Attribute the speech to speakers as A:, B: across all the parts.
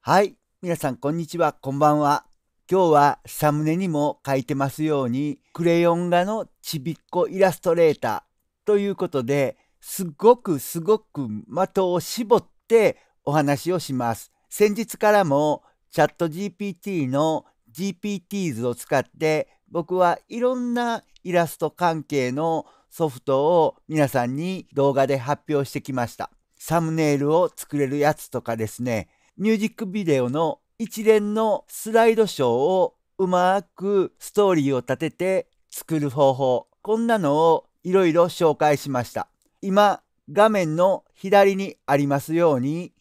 A: はい。皆さん、こんにちは。こんばんは。今日はサムネにも書いてますように、クレヨン画のちびっこイラストレーターということで、すごくすごく的を絞ってお話をします。先日からもチャット GPT の GPTs を使って僕はいろんなイラスト関係のソフトを皆さんに動画で発表してきました。サムネイルを作れるやつとかですね、ミュージックビデオの一連のスライドショーをうまくストーリーを立てて作る方法。こんなのをいろいろ紹介しました。今、画面の左にありますように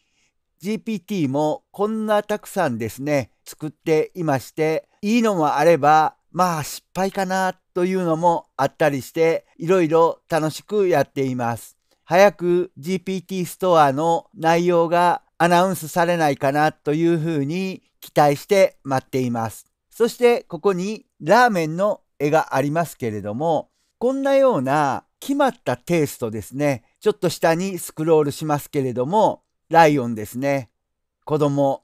A: GPT もこんなたくさんですね、作っていまして、いいのもあれば、まあ失敗かなというのもあったりして、いろいろ楽しくやっています。早く GPT ストアの内容がアナウンスされないかなというふうに期待して待っています。そしてここにラーメンの絵がありますけれども、こんなような決まったテイストですね。ちょっと下にスクロールしますけれども、ライオンですね。子供、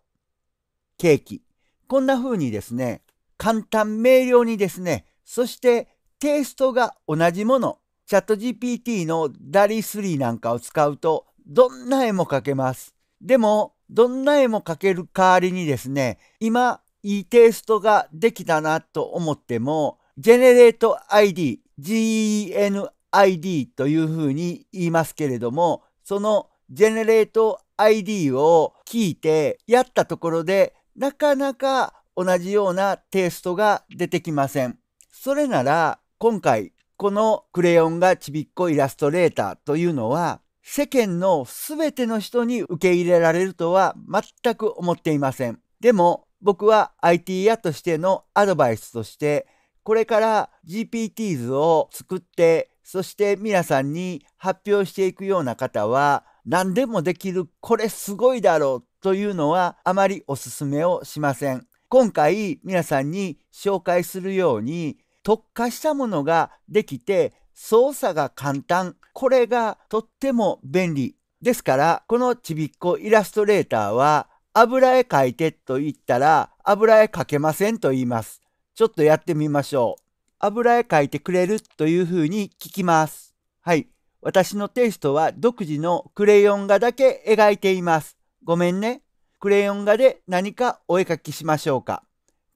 A: ケーキ。こんな風にですね、簡単明瞭にですね、そしてテイストが同じもの、チャット GPT のダリ3なんかを使うと、どんな絵も描けます。でも、どんな絵も描ける代わりにですね、今、いいテイストができたなと思っても、Generate ID、GENID というふうに言いますけれども、その Generate ID を聞いてやったところで、なかなか同じようなテイストが出てきません。それなら、今回、このクレヨンがちびっこイラストレーターというのは、世間のべての人に受け入れられるとは全く思っていません。でも僕は IT 屋としてのアドバイスとしてこれから GPTs を作ってそして皆さんに発表していくような方は何でもできるこれすごいだろうというのはあまりお勧めをしません。今回皆さんに紹介するように特化したものができて操作が簡単。これがとっても便利。ですから、このちびっこイラストレーターは、油絵描いてと言ったら、油絵描けませんと言います。ちょっとやってみましょう。油絵描いてくれるというふうに聞きます。はい。私のテイストは独自のクレヨン画だけ描いています。ごめんね。クレヨン画で何かお絵描きしましょうか。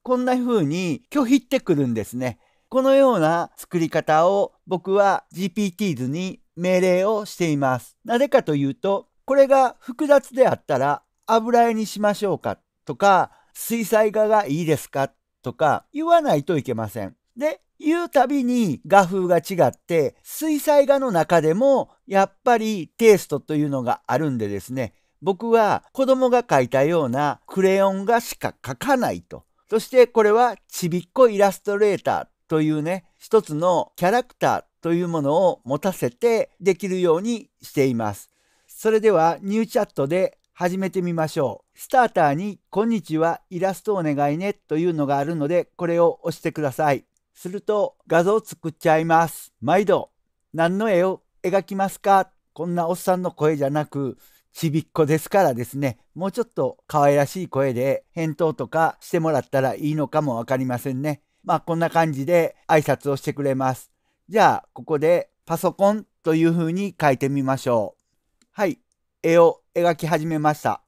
A: こんな風に拒否ってくるんですね。このような作り方を僕は g p t 図に命令をしています。なぜかというと、これが複雑であったら油絵にしましょうかとか、水彩画がいいですかとか言わないといけません。で、言うたびに画風が違って、水彩画の中でもやっぱりテイストというのがあるんでですね、僕は子供が描いたようなクレヨン画しか描かないと。そしてこれはちびっこイラストレーターというね、一つのキャラクターというものを持たせてできるようにしています。それではニューチャットで始めてみましょう。スターターにこんにちはイラストお願いねというのがあるのでこれを押してください。すると画像作っちゃいます。毎度何の絵を描きますかこんなおっさんの声じゃなくちびっこですからですね、もうちょっと可愛らしい声で返答とかしてもらったらいいのかもわかりませんね。まあこんな感じで挨拶をしてくれます。じゃあここでパソコンというふうに書いてみましょう。はい。絵を描き始めました。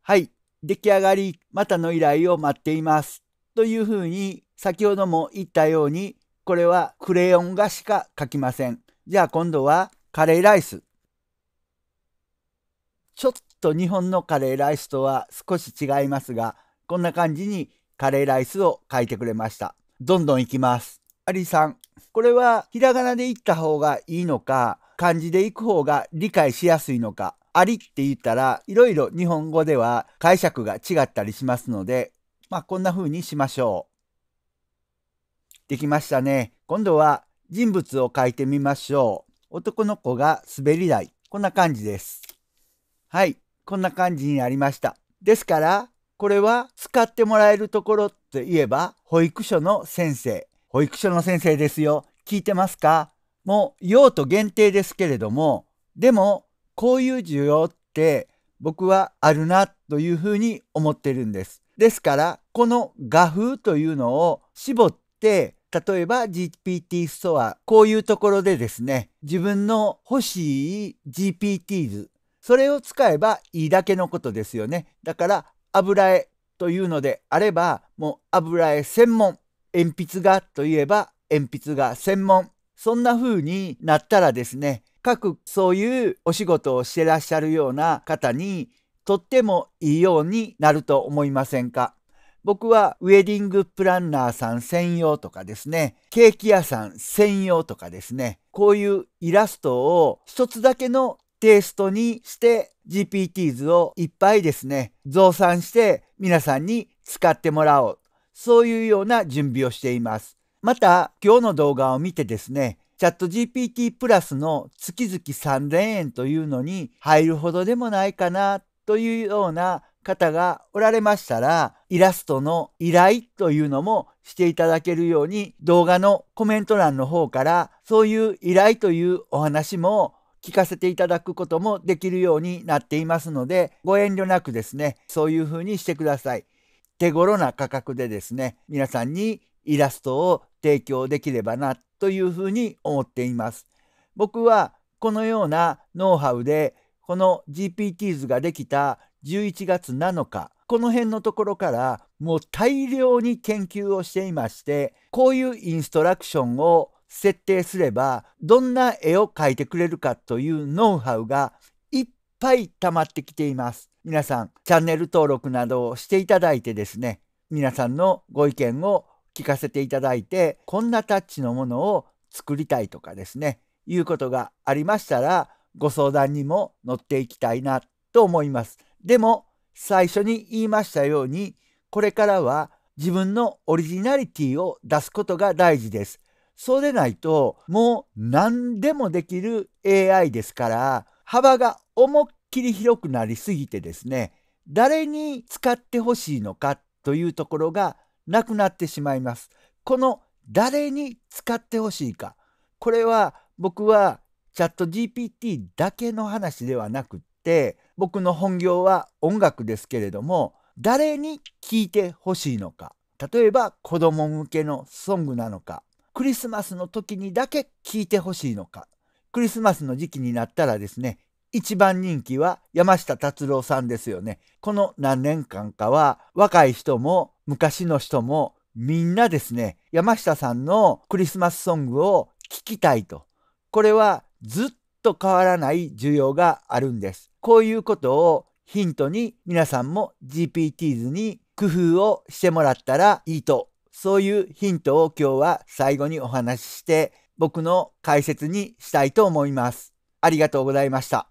A: はい。出来上がり、またの依頼を待っています。というふうに先ほども言ったようにこれはクレヨン画しか描きません。じゃあ今度はカレーライス。ちょっと日本のカレーライスとは少し違いますがこんな感じにカレーライスを書いてくれました。どんどん行きます。アリさん、これはひらがなで行った方がいいのか、漢字で行く方が理解しやすいのか、ありって言ったらいろいろ日本語では解釈が違ったりしますので、まあこんな風にしましょう。できましたね。今度は人物を書いてみましょう。男の子が滑り台。こんな感じです。はい。こんな感じになりました。ですから、これは使ってもらえるところって言えば、保育所の先生。保育所の先生ですよ。聞いてますかもう用途限定ですけれども、でも、こういう需要って僕はあるなというふうに思ってるんです。ですから、この画風というのを絞って、例えば GPT ストア、こういうところでですね、自分の欲しい g p t 図、それを使えばいいだけのことですよね。だから油絵というのであればもう油絵専門鉛筆画といえば鉛筆画専門そんな風になったらですね各そういうお仕事をしてらっしゃるような方にとってもいいようになると思いませんか僕はウェディングプランナーさん専用とかですね、ケーキ屋さん専用とかですね、こういうイラストを一つだけのテイストにして GPTs をいっぱいですね、増産して皆さんに使ってもらおう。そういうような準備をしています。また、今日の動画を見てですね、チャット GPT プラスの月々3000円というのに入るほどでもないかなというような方がおられましたら、イラストの依頼というのもしていただけるように、動画のコメント欄の方から、そういう依頼というお話も聞かせていただくこともできるようになっていますので、ご遠慮なくですね、そういうふうにしてください。手頃な価格でですね、皆さんにイラストを提供できればなというふうに思っています。僕はこのようなノウハウで、この GPTs ができた11月7日、この辺のところからもう大量に研究をしていまして、こういうインストラクションを設定すればどんな絵を描いてくれるかというノウハウがいっぱい溜まってきています。皆さんチャンネル登録などをしていただいてですね皆さんのご意見を聞かせていただいてこんなタッチのものを作りたいとかですねいうことがありましたらご相談にも乗っていきたいなと思います。でも最初に言いましたようにこれからは自分のオリジナリティを出すことが大事です。そうでないともう何でもできる AI ですから幅が思いっきり広くなりすぎてですね誰に使ってほしいのかというところがなくなってしまいます。この誰に使ってほしいかこれは僕はチャット GPT だけの話ではなくって僕の本業は音楽ですけれども誰に聴いてほしいのか例えば子供向けのソングなのかクリスマスの時にだけ聞いてほしいのか。クリスマスの時期になったらですね、一番人気は山下達郎さんですよね。この何年間かは若い人も昔の人もみんなですね、山下さんのクリスマスソングを聞きたいと。これはずっと変わらない需要があるんです。こういうことをヒントに皆さんも GPTs に工夫をしてもらったらいいとそういうヒントを今日は最後にお話しして僕の解説にしたいと思います。ありがとうございました。